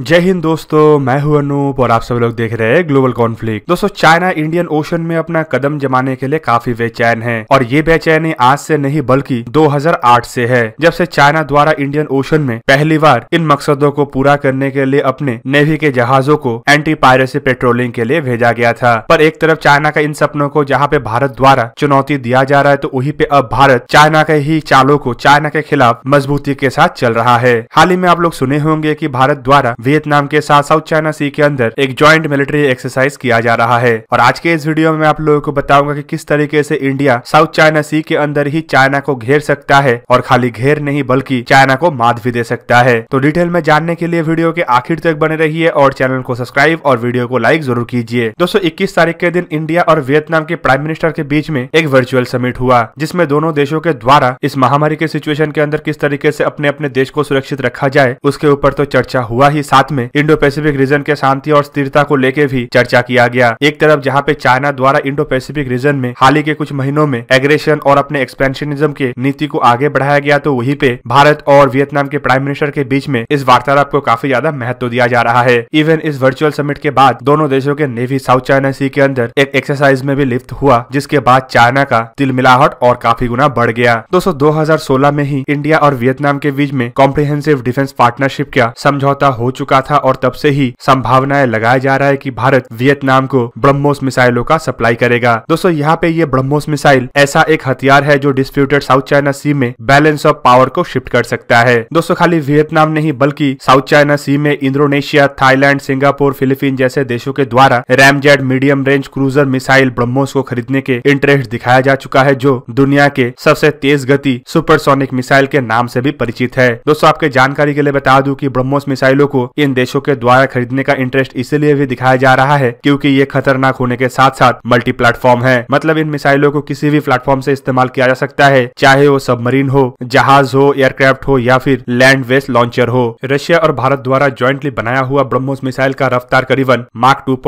जय हिंद दोस्तों मैं हूं अनूप और आप सब लोग देख रहे हैं ग्लोबल कॉन्फ्लिक्ट दोस्तों चाइना इंडियन ओशन में अपना कदम जमाने के लिए काफी बेचैन है और ये बेचैनी आज से नहीं बल्कि 2008 से है जब से चाइना द्वारा इंडियन ओशन में पहली बार इन मकसदों को पूरा करने के लिए अपने नेवी के जहाजों को एंटी पायरेसी पेट्रोलिंग के लिए भेजा गया था पर एक तरफ चाइना का इन सपनों को जहाँ पे भारत द्वारा चुनौती दिया जा रहा है तो वही पे अब भारत चाइना के ही चालों को चाइना के खिलाफ मजबूती के साथ चल रहा है हाल ही में आप लोग सुने होंगे की भारत द्वारा वियतनाम के साथ साउथ चाइना सी के अंदर एक ज्वाइंट मिलिट्री एक्सरसाइज किया जा रहा है और आज के इस वीडियो में आप लोगों को बताऊंगा कि किस तरीके से इंडिया साउथ चाइना सी के अंदर ही चाइना को घेर सकता है और खाली घेर नहीं बल्कि चाइना को मात भी दे सकता है तो डिटेल में जानने के लिए वीडियो के आखिर तक बने रही और चैनल को सब्सक्राइब और वीडियो को लाइक जरूर कीजिए दोस्तों इक्कीस तारीख के दिन इंडिया और वियतनाम के प्राइम मिनिस्टर के बीच में एक वर्चुअल समिट हुआ जिसमे दोनों देशों के द्वारा इस महामारी के सिचुएशन के अंदर किस तरीके ऐसी अपने अपने देश को सुरक्षित रखा जाए उसके ऊपर तो चर्चा हुआ ही साथ में इंडो पैसिफिक रीजन के शांति और स्थिरता को लेकर भी चर्चा किया गया एक तरफ जहाँ पे चाइना द्वारा इंडो पैसिफिक रीजन में हाल ही के कुछ महीनों में एग्रेशन और अपने एक्सपेंशनिज्म के नीति को आगे बढ़ाया गया तो वही पे भारत और वियतनाम के प्राइम मिनिस्टर के बीच में इस वार्तालाप को काफी ज्यादा महत्व दिया जा रहा है इवन इस वर्चुअल समिट के बाद दोनों देशों के नेवी साउथ चाइना सी के अंदर एक एक्सरसाइज में भी लिप्त हुआ जिसके बाद चाइना का तिल मिलावट और काफी गुना बढ़ गया दोस्तों सोलह में ही इंडिया और वियतनाम के बीच में कॉम्प्रिहेंसिव डिफेंस पार्टनरशिप का समझौता हो चुका चुका था और तब से ही संभावनाएं लगाया जा रहा है कि भारत वियतनाम को ब्रह्मोस मिसाइलों का सप्लाई करेगा दोस्तों यहाँ पे ये ब्रह्मोस मिसाइल ऐसा एक हथियार है जो डिस्प्यूटेड साउथ चाइना सी में बैलेंस ऑफ पावर को शिफ्ट कर सकता है दोस्तों खाली वियतनाम नहीं बल्कि साउथ चाइना सी में इंडोनेशिया थाईलैंड सिंगापुर फिलीपीन जैसे देशों के द्वारा जेड medium range cruise missile BrahMos को खरीदने के इंटरेस्ट दिखाया जा चुका है जो दुनिया के सबसे तेज गति सुपरसोनिक मिसाइल के नाम से भी परिचित है दोस्तों आपके जानकारी के लिए बता दूं कि ब्रह्मोस मिसाइलों को इन देशों के द्वारा खरीदने का इंटरेस्ट इसलिए भी दिखाया जा रहा है क्योंकि ये खतरनाक होने के साथ साथ मल्टी प्लेटफॉर्म है मतलब इन मिसाइलों को किसी भी प्लेटफॉर्म से इस्तेमाल किया जा सकता है चाहे वो सबमरीन हो जहाज हो एयरक्राफ्ट हो या फिर लैंड वेस्ट लॉन्चर हो रशिया और भारत द्वारा ज्वाइंटली बनाया हुआ ब्रह्मोस मिसाइल का रफ्तार करीबन मार्क टू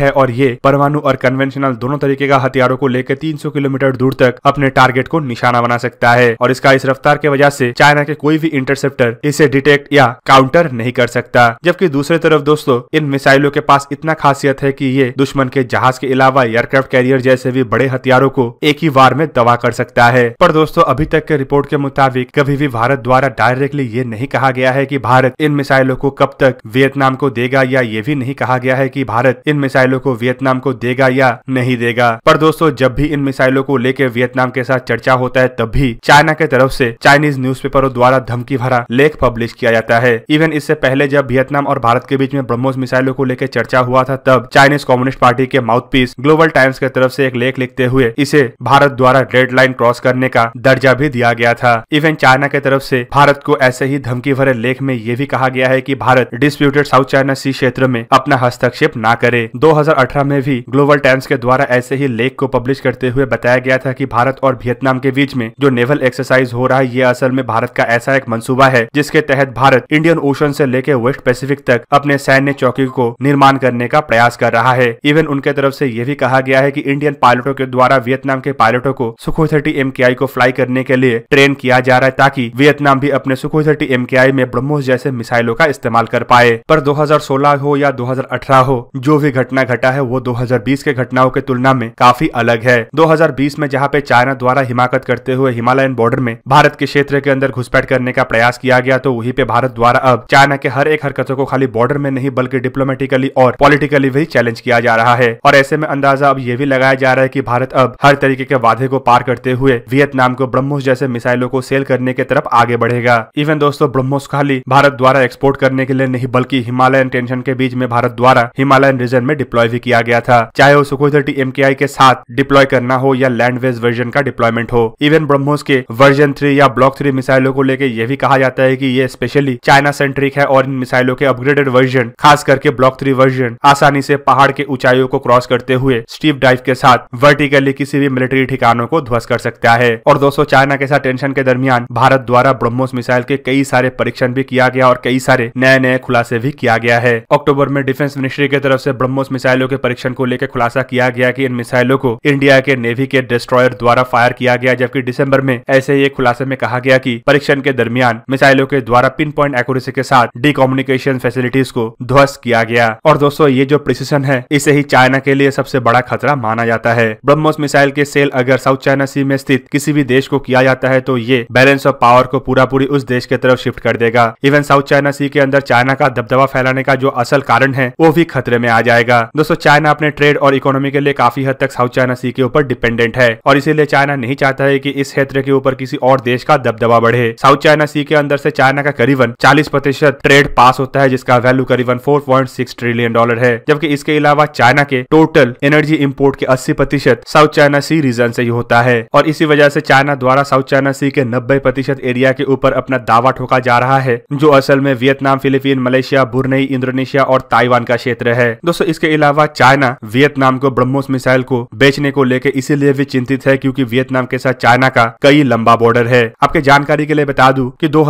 है और ये परमाणु और कन्वेंशनल दोनों तरीके का हथियारों को लेकर तीन किलोमीटर दूर तक अपने टारगेट को निशाना बना सकता है और इसका इस रफ्तार की वजह से चाइना के कोई भी इंटरसेप्टर इसे डिटेक्ट या काउंटर नहीं कर सकता था जबकि दूसरे तरफ दोस्तों इन मिसाइलों के पास इतना खासियत है कि ये दुश्मन के जहाज के अलावा एयरक्राफ्ट कैरियर जैसे भी बड़े हथियारों को एक ही वार में दवा कर सकता है पर दोस्तों अभी तक के रिपोर्ट के मुताबिक कभी भी भारत द्वारा डायरेक्टली ये नहीं कहा गया है की भारत इन मिसाइलों को कब तक वियतनाम को देगा या ये भी नहीं कहा गया है कि भारत इन मिसाइलों को वियतनाम को देगा या नहीं देगा पर दोस्तों जब भी इन मिसाइलों को लेकर वियतनाम के साथ चर्चा होता है तब भी चाइना के तरफ से चाइनीज न्यूज़पेपरों द्वारा धमकी भरा लेख पब्लिश किया जाता है इवन इससे पहले जब वियतनाम और भारत के बीच में ब्रह्मोस मिसाइलों को लेकर चर्चा हुआ था तब चाइनीज कम्युनिस्ट पार्टी के माउथपीस ग्लोबल टाइम्स की तरफ से एक लेख लिखते हुए इसे भारत द्वारा रेड लाइन क्रॉस करने का दर्जा भी दिया गया था इवन चाइना की तरफ से भारत को ऐसे ही धमकी भरे लेख में ये भी कहा गया है कि Bharat disputed South China Sea क्षेत्र में अपना हस्तक्षेप ना करे 2018 में भी ग्लोबल टाइम्स के द्वारा ऐसे ही लेख को पब्लिश करते हुए बताया गया था कि भारत और वियतनाम के बीच में जो नेवल एक्सरसाइज हो रहा है ये असल में भारत का ऐसा एक मंसूबा है जिसके तहत भारत इंडियन ओशन से लेकर वेस्ट पैसिफिक तक अपने सैन्य चौकी को निर्माण करने का प्रयास कर रहा है इवन उनके तरफ से यह भी कहा गया है कि इंडियन पायलटों के द्वारा वियतनाम के पायलटों को सुखो थर्टी एम को फ्लाई करने के लिए ट्रेन किया जा रहा है ताकि वियतनाम भी अपने सुखो थर्टी एम में ब्रह्मोस जैसे मिसाइलों का इस्तेमाल कर पाए पर 2016 हो या 2018 हो जो भी घटना घटा है वो 2020 के घटनाओं की तुलना में काफी अलग है दो में जहाँ पे चाइना द्वारा हिमाकत करते हुए हिमालयन बॉर्डर में भारत के क्षेत्र के अंदर घुसपैठ करने का प्रयास किया गया तो वही पे भारत द्वारा अब चाइना के हर एक हरकतों को खाली बॉर्डर में नहीं बल्कि डिप्लोमेटिकली और पॉलिटिकली भी चैलेंज किया जा रहा है और ऐसे में अंदाजा अब ये भी लगाया जा रहा है की भारत अब हर तरीके के वादे को पार करते हुए वियतनाम को ब्रह्मोस जैसे मिसाइलों को सेल करने की तरफ आगे बढ़ेगा इवन दोस्तों ब्रह्मोस खाली भारत द्वारा एक्सपोर्ट करने के लिए नहीं बल्कि हिमालयन टेंशन के बीच में भारत द्वारा हिमालयन रीजन में डिप्लॉय भी किया गया था चाहे वो सुखोई थर्टी एम के साथ डिप्लॉय करना हो या लैंड वेज वर्जन का डिप्लॉयमेंट हो इवन ब्रह्मोस के वर्जन थ्री या ब्लॉक थ्री मिसाइलों को लेकर यह भी कहा जाता है की ये स्पेशली चाइना सेंट्रिक है और इन मिसाइल मिसाइलों के अपग्रेडेड वर्जन खास करके ब्लॉक थ्री वर्जन आसानी से पहाड़ के ऊंचाइयों को क्रॉस करते हुए स्टीव डाइव के साथ वर्टिकली किसी भी मिलिट्री ठिकानों को ध्वस्त कर सकता है और दोस्तों चाइना के साथ टेंशन के दरमियान भारत द्वारा ब्रह्मोस मिसाइल के कई सारे परीक्षण भी किया गया और कई सारे नए नए खुलासे भी किया गया है अक्टूबर में डिफेंस मिनिस्ट्री की तरफ से ब्रह्मोस मिसाइलों के परीक्षण को लेकर खुलासा किया गया कि इन मिसाइलों को इंडिया के नेवी के डिस्ट्रॉयर द्वारा फायर किया गया जबकि दिसंबर में ऐसे ही एक खुलासे में कहा गया कि परीक्षण के दरमियान मिसाइलों के द्वारा पिन पॉइंट एक्यूरेसी के साथ डी कम्युनिकेशन फैसिलिटीज को ध्वस्त किया गया और दोस्तों ये जो प्रिसिशन है इसे ही चाइना के लिए सबसे बड़ा खतरा माना जाता है ब्रह्मोस मिसाइल के सेल अगर साउथ चाइना सी में स्थित किसी भी देश को किया जाता है तो ये बैलेंस ऑफ पावर को पूरा पूरी उस देश के तरफ शिफ्ट कर देगा इवन साउथ चाइना सी के अंदर चाइना का दबदबा फैलाने का जो असल कारण है वो भी खतरे में आ जाएगा दोस्तों चाइना अपने ट्रेड और इकोनॉमी के लिए काफी हद तक साउथ चाइना सी के ऊपर डिपेंडेंट है और इसीलिए चाइना नहीं चाहता है कि इस क्षेत्र के ऊपर किसी और देश का दबदबा बढ़े साउथ चाइना सी के अंदर से चाइना का करीबन 40 प्रतिशत ट्रेड पास होता है जिसका वैल्यू करीबन 4.6 ट्रिलियन डॉलर है जबकि इसके अलावा चाइना के टोटल एनर्जी इम्पोर्ट के अस्सी प्रतिशत साउथ चाइना सी रीजन से ही होता है और इसी वजह से चाइना द्वारा साउथ चाइना सी के नब्बे प्रतिशत एरिया के ऊपर अपना दावा ठोका जा रहा है जो असल में Vietnam Philippine Malaysia Brunei Indonesia और ताइवान का क्षेत्र है दोस्तों इसके अलावा चाइना वियतनाम को ब्रह्मोस मिसाइल को बेचने को लेकर इसीलिए भी चिंतित है क्यूँकी वियतनाम के साथ चाइना का कई लंबा बॉर्डर है आपके जानकारी के लिए बता दू की दो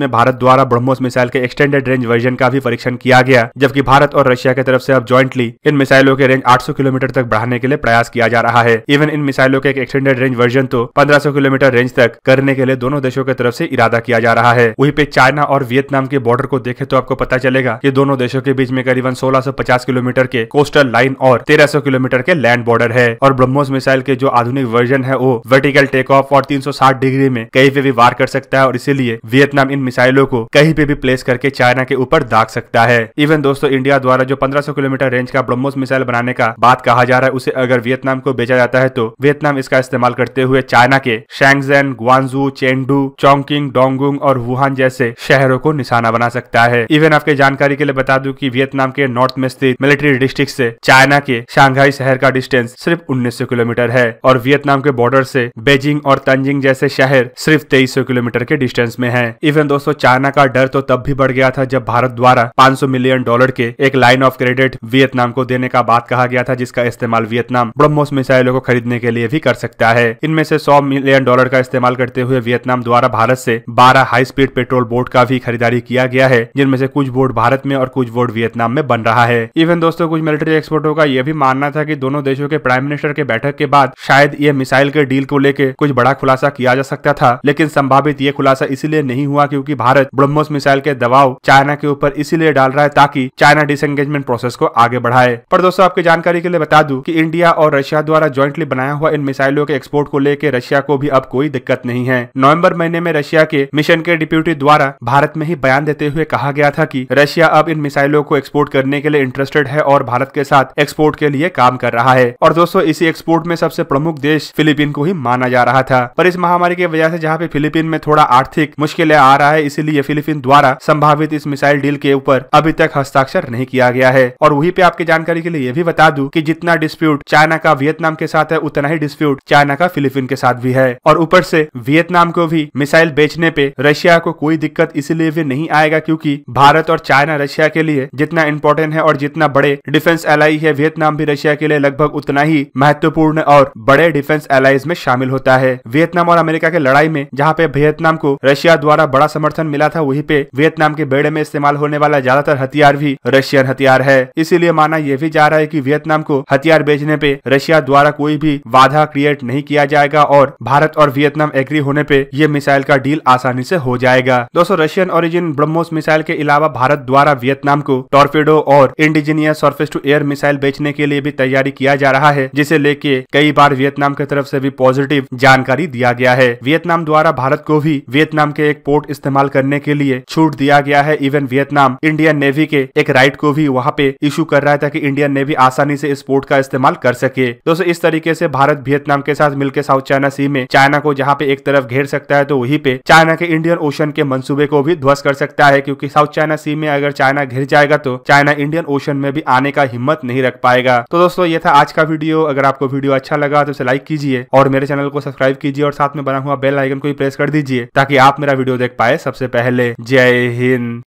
में भारत द्वारा ब्रह्मोस मिसाइल के एक्सटेंडेड रेंज वर्जन का भी परीक्षण किया गया जबकि भारत और रशिया की तरफ से अब ज्वाइंटली इन मिसाइलों के रेंज 800 किलोमीटर तक बढ़ाने के लिए प्रयास किया जा रहा है इवन इन मिसाइलों के एक एक्सटेंडेड रेंज वर्जन तो 1500 किलोमीटर रेंज तक करने के लिए दोनों देशों की तरफ से इरादा किया जा रहा है वहीं पे चाइना और वियतनाम के बॉर्डर को देखे तो आपको पता चलेगा की दोनों देशों के बीच में करीबन सोलह किलोमीटर के कोस्टल लाइन और तेरह किलोमीटर के लैंड बॉर्डर है और ब्रह्मोस मिसाइल के जो आधुनिक वर्जन है वो वर्टिकल टेक ऑफ और तीन डिग्री में कहीं पे भी वार कर सकता है और इसीलिए वियतनाम इन मिसाइलों को कहीं पे भी प्लेस करके चाइना के ऊपर दाग सकता है इवन दोस्तों इंडिया द्वारा जो 1500 किलोमीटर रेंज का ब्रह्मोस मिसाइल बनाने का बात कहा जा रहा है उसे अगर वियतनाम को बेचा जाता है तो वियतनाम इसका इस्तेमाल करते हुए चाइना के शेंगजेन ग्वानजू चेंडू चौकिंग डोंगुंग और वुहान जैसे शहरों को निशाना बना सकता है इवन आपके जानकारी के लिए बता दूं कि वियतनाम के नॉर्थ में स्थित मिलिट्री डिस्ट्रिक्ट से चाइना के शांघाई शहर का डिस्टेंस सिर्फ 1900 किलोमीटर है और वियतनाम के बॉर्डर से बेजिंग और तंजिंग जैसे शहर सिर्फ 2300 किलोमीटर के डिस्टेंस में है इवन दोस्तों चाइना का डर तो तब भी बढ़ गया था जब भारत द्वारा 500 मिलियन डॉलर के एक लाइन ऑफ क्रेडिट वियतनाम को देने का बात कहा गया था जिसका इस्तेमाल वियतनाम ब्रह्मोस मिसाइलों को खरीदने के लिए भी कर सकता है इनमें से 100 मिलियन डॉलर का इस्तेमाल करते हुए वियतनाम द्वारा भारत से 12 हाई स्पीड पेट्रोल बोट का भी खरीदारी किया गया है जिनमें से कुछ बोट भारत में और कुछ बोट वियतनाम में बन रहा है इवन दोस्तों कुछ मिलिट्री एक्सपर्टों का यह भी मानना था की दोनों देशों के प्राइम मिनिस्टर के बैठक के बाद शायद ये मिसाइल के डील को लेकर कुछ बड़ा खुलासा किया जा सकता था लेकिन संभावित ये खुलासा इसीलिए नहीं हुआ क्योंकि भारत ब्रह्मोस मिसाइल के दबाव चाइना के ऊपर इसीलिए डाल रहा है ताकि चाइना डिसंगेजमेंट प्रोसेस को आगे बढ़ाए पर दोस्तों आपकी जानकारी के लिए बता दू की इंडिया और रशिया द्वारा ज्वाइंटली बनाया हुआ इन मिसाइलों के एक्सपोर्ट को लेकर रशिया को भी अब कोई दिक्कत नहीं है नवम्बर महीने में रशिया के मिशन के डिप्यूटी द्वारा भारत में ही बयान देते हुए कहा गया था की रशिया अब इन मिसाइलों को एक्सपोर्ट करने के लिए इंटरेस्टेड है और भारत के साथ एक्सपोर्ट के लिए काम कर रहा है और दोस्तों इसी एक्सपोर्ट में सबसे प्रमुख देश फिलीपीन को ही माना जा रहा था पर इस महामारी की वजह से जहाँ पे फिलीपीन में थोड़ा आर्थिक मुश्किलें आ रहा है इसीलिए फिलीपीन द्वारा संभावित इस मिसाइल डील के ऊपर अभी तक हस्ताक्षर नहीं किया गया है और वही पे आपकी जानकारी के लिए ये भी बता दूं कि जितना डिस्प्यूट चाइना का वियतनाम के साथ है उतना ही डिस्प्यूट चाइना का फिलीपीन के साथ भी है और ऊपर से वियतनाम को भी मिसाइल बेचने पे रशिया को कोई दिक्कत इसीलिए भी नहीं आएगा क्यूँकी भारत और चाइना रशिया के लिए जितना इम्पोर्टेंट है और जितना बड़े डिफेंस एलाई है वियतनाम भी रशिया के लिए लगभग उतना ही महत्वपूर्ण और बड़े डिफेंस एलाइज में शामिल होता है वियतनाम और अमेरिका के लड़ाई में जहाँ पे वियतनाम को रशिया द्वारा बड़ा समर्थन मिला था वहीं पे वियतनाम के बेड़े में इस्तेमाल होने वाला ज्यादातर हथियार भी रशियन हथियार है इसीलिए माना यह भी जा रहा है कि वियतनाम को हथियार बेचने पे रशिया द्वारा कोई भी बाधा क्रिएट नहीं किया जाएगा और भारत और वियतनाम एग्री होने पे ये मिसाइल का डील आसानी से हो जाएगा दोस्तों रशियन ओरिजिन ब्रह्मोस मिसाइल के अलावा भारत द्वारा वियतनाम को टॉर्पेडो और indigenous surface to air missile बेचने के लिए भी तैयारी किया जा रहा है जिसे लेके कई बार वियतनाम की तरफ ऐसी भी पॉजिटिव जानकारी दिया गया है वियतनाम द्वारा भारत को भी वियतनाम के एक पोर्ट इस्तेमाल करने के लिए छूट दिया गया है even even Vietnam Indian Navy के एक राइट को भी वहाँ पे इशू कर रहा है ताकि इंडियन नेवी आसानी से इस पोर्ट का इस्तेमाल कर सके दोस्तों इस तरीके से भारत वियतनाम के साथ मिलकर साउथ चाइना सी में चाइना को जहाँ पे एक तरफ घेर सकता है तो वही पे चाइना के इंडियन ओशन के मनसूबे को भी ध्वस्त कर सकता है क्यूँकी साउथ चाइना सी में अगर चाइना घिर जाएगा तो चाइना इंडियन ओशन में भी आने का हिम्मत नहीं रख पाएगा तो दोस्तों ये था आज का वीडियो अगर आपको वीडियो अच्छा लगा तो इसे लाइक कीजिए और मेरे चैनल को सब्सक्राइब कीजिए और साथ में बना हुआ बेल आइकन को भी प्रेस कर दीजिए ताकि आप मेरा वीडियो देख पाए सबसे पहले जय हिंद